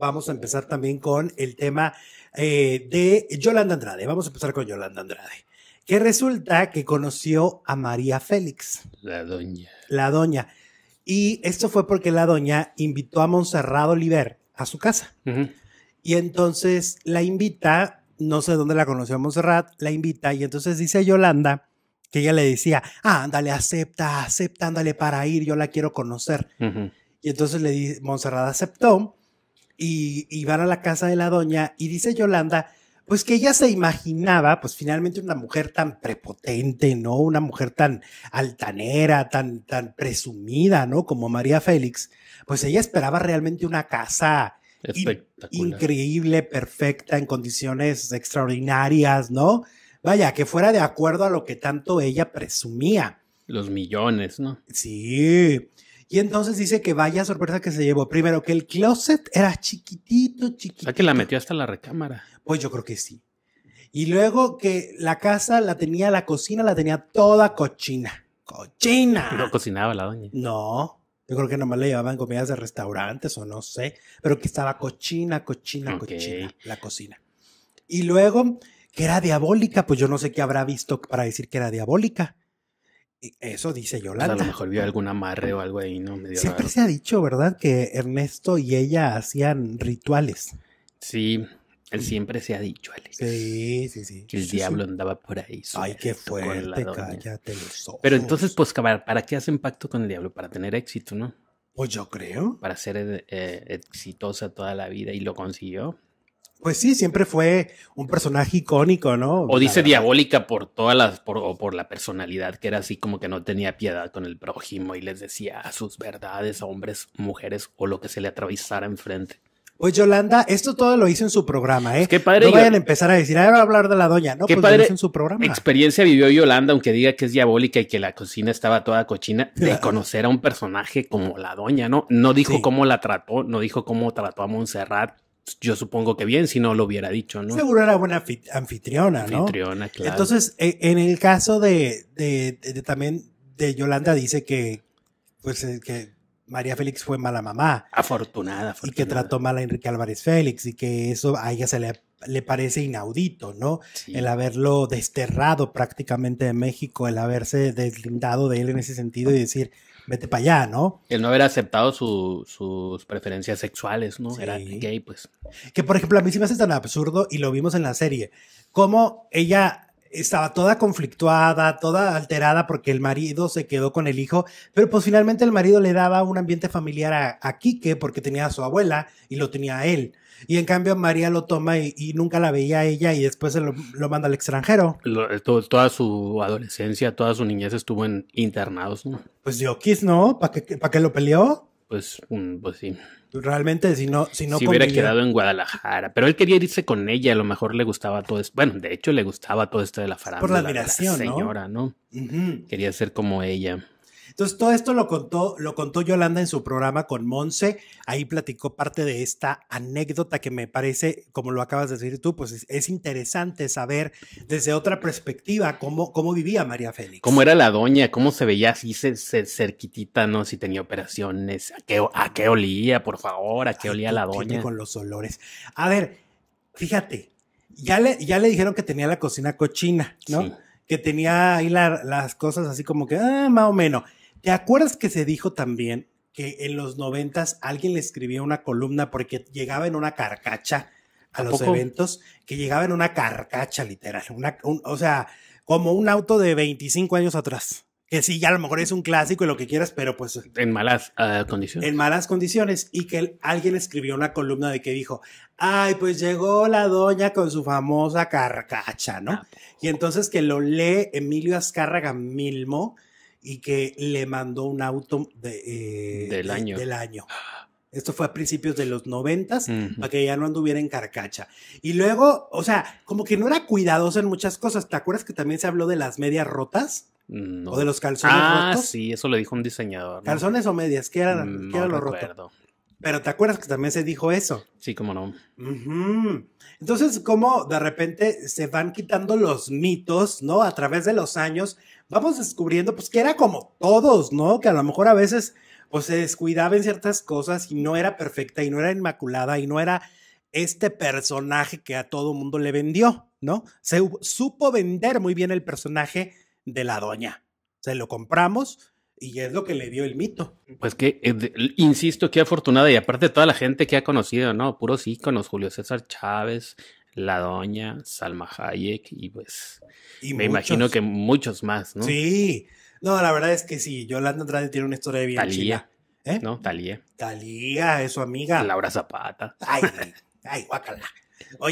vamos a empezar también con el tema eh, de Yolanda Andrade. Vamos a empezar con Yolanda Andrade. Que resulta que conoció a María Félix. La doña. La doña. Y esto fue porque la doña invitó a Monserrat Oliver a su casa. Y entonces la invita, no sé dónde la conoció a Monserrat, la invita y entonces dice a Yolanda que ella le decía, ah, ándale, acepta, acepta, ándale para ir, yo la quiero conocer. Y entonces le Monserrat aceptó y, van a la casa de la doña y dice Yolanda, pues que ella se imaginaba, pues finalmente una mujer tan prepotente, ¿no? Una mujer tan altanera, tan, tan presumida, ¿no? Como María Félix, pues ella esperaba realmente una casa increíble, perfecta, en condiciones extraordinarias, ¿no? Vaya, que fuera de acuerdo a lo que tanto ella presumía. Los millones, ¿no? Sí. Y entonces dice que vaya sorpresa que se llevó. Primero, que el closet era chiquitito, chiquitito. que la metió hasta la recámara. Pues yo creo que sí. Y luego que la casa la tenía, la cocina la tenía toda cochina. ¡Cochina! No cocinaba la doña. No. Yo creo que nomás le llevaban comidas de restaurantes o no sé. Pero que estaba cochina, cochina, cochina. La cocina. Y luego que era diabólica. Pues yo no sé qué habrá visto para decir que era diabólica. Eso dice Yolanda. a lo mejor vio algún amarre o algo ahí, ¿no? Siempre se ha dicho, ¿verdad? Que Ernesto y ella hacían rituales. Sí, él siempre se ha dicho, Alex. Sí, sí, sí. Que el diablo andaba por ahí. Ay, qué fuerte, cállate los ojos. Pero entonces, pues, ¿para qué hacen pacto con el diablo? Para tener éxito, ¿no? Pues yo creo. Para ser eh, eh, exitosa toda la vida y lo consiguió. Pues sí, siempre fue un personaje icónico, ¿no? O dice diabólica por todas las, por, o por la personalidad que era así como que no tenía piedad con el prójimo y les decía a sus verdades a hombres, mujeres o lo que se le atravesara enfrente. Pues Yolanda, esto todo lo hizo en su programa, ¿eh? Pues qué padre. No vayan a empezar a decir, ahora va a hablar de la doña, ¿no? Qué pues en su programa. Experiencia vivió Yolanda, aunque diga que es diabólica y que la cocina estaba toda cochina, de conocer a un personaje como la doña, ¿no? No dijo cómo la trató, no dijo cómo trató a Montserrat, yo supongo que bien si no lo hubiera dicho, ¿no? Seguro era buena anfitriona, ¿no? Anfitriona, claro. Entonces, e, en el caso de, también de Yolanda dice que, pues, eh, que María Félix fue mala mamá. Afortunada, afortunada. Y que trató mal a Enrique Álvarez Félix y que eso a ella se le, parece inaudito, ¿no? El haberlo desterrado prácticamente de México, el haberse deslindado de él en ese sentido y decir, vete para allá, ¿no? El no haber aceptado sus preferencias sexuales, ¿no? Era gay, pues. Que por ejemplo, a mí sí me hace tan absurdo y lo vimos en la serie. Cómo ella estaba toda conflictuada, toda alterada porque el marido se quedó con el hijo, pero pues finalmente el marido le daba un ambiente familiar a, a Quique porque tenía a su abuela y lo tenía a él. Y en cambio María lo toma y, nunca la veía a ella y después se lo, manda al extranjero. Eh, toda su adolescencia, toda su niñez estuvo en internados. ¿no? Pues yo quis, ¿no? ¿Para qué lo peleó? pues, pues sí. Realmente, si no, si no. Si hubiera quedado en Guadalajara. Pero él quería irse con ella, a lo mejor le gustaba todo esto. Bueno, de hecho, le gustaba todo esto de la farándula. Por la admiración. señora, ¿no? Quería ser como ella. Entonces, todo esto lo contó, lo contó Yolanda en su programa con Monse. Ahí platicó parte de esta anécdota que me parece, como lo acabas de decir tú, pues es, interesante saber desde otra perspectiva cómo, cómo vivía María Félix. Cómo era la doña, cómo se veía si se, cerquitita, ¿no? Si tenía operaciones, a qué, a qué olía, por favor, a qué olía la doña. Con los olores. A ver, fíjate, ya le, ya le dijeron que tenía la cocina cochina, ¿no? Que tenía ahí las cosas así como que, ah, más o menos. ¿Te acuerdas que se dijo también que en los noventas alguien le escribió una columna porque llegaba en una carcacha a, los eventos, que llegaba en una carcacha literal, una, o sea, como un auto de 25 años atrás. Que sí, ya a lo mejor es un clásico y lo que quieras, pero pues... En malas ah, condiciones. En malas condiciones. Y que alguien escribió una columna de que dijo, ay, pues llegó la doña con su famosa carcacha, ¿no? y entonces que lo lee Emilio Azcárraga Milmo, y que le mandó un auto eh, del, año. Esto fue a principios de los noventas, para que ya no anduviera en carcacha. Y luego, o sea, como que no era cuidadoso en muchas cosas. ¿Te acuerdas que también se habló de las medias rotas? Mm, ¿O de los calzones ah, rotos? Ah, sí, eso le dijo un diseñador. ¿Calzones o medias? ¿Qué eran, mm, no ¿qué lo roto? Pero ¿te acuerdas que también se dijo eso? Sí, cómo no. Entonces, como de repente se van quitando los mitos, ¿no? A través de los años, vamos descubriendo, pues que era como todos, ¿no? Que a lo mejor a veces, pues se descuidaba en ciertas cosas y no era perfecta y no era inmaculada y no era este personaje que a todo mundo le vendió, ¿no? Se supo vender muy bien el personaje de la doña. Se lo compramos y es lo que le dio el mito. Pues que, eh, insisto, qué afortunada. Y aparte toda la gente que ha conocido, ¿no? Puros íconos, Julio César Chávez, La Doña, Salma Hayek y pues... me imagino que muchos más, ¿no? Sí. No, la verdad es que sí. Yolanda Andrade tiene una historia de vida Talía. ¿eh? No, Talía. Talía, es su amiga. Laura Zapata. Ay, ay, guácala. Oye,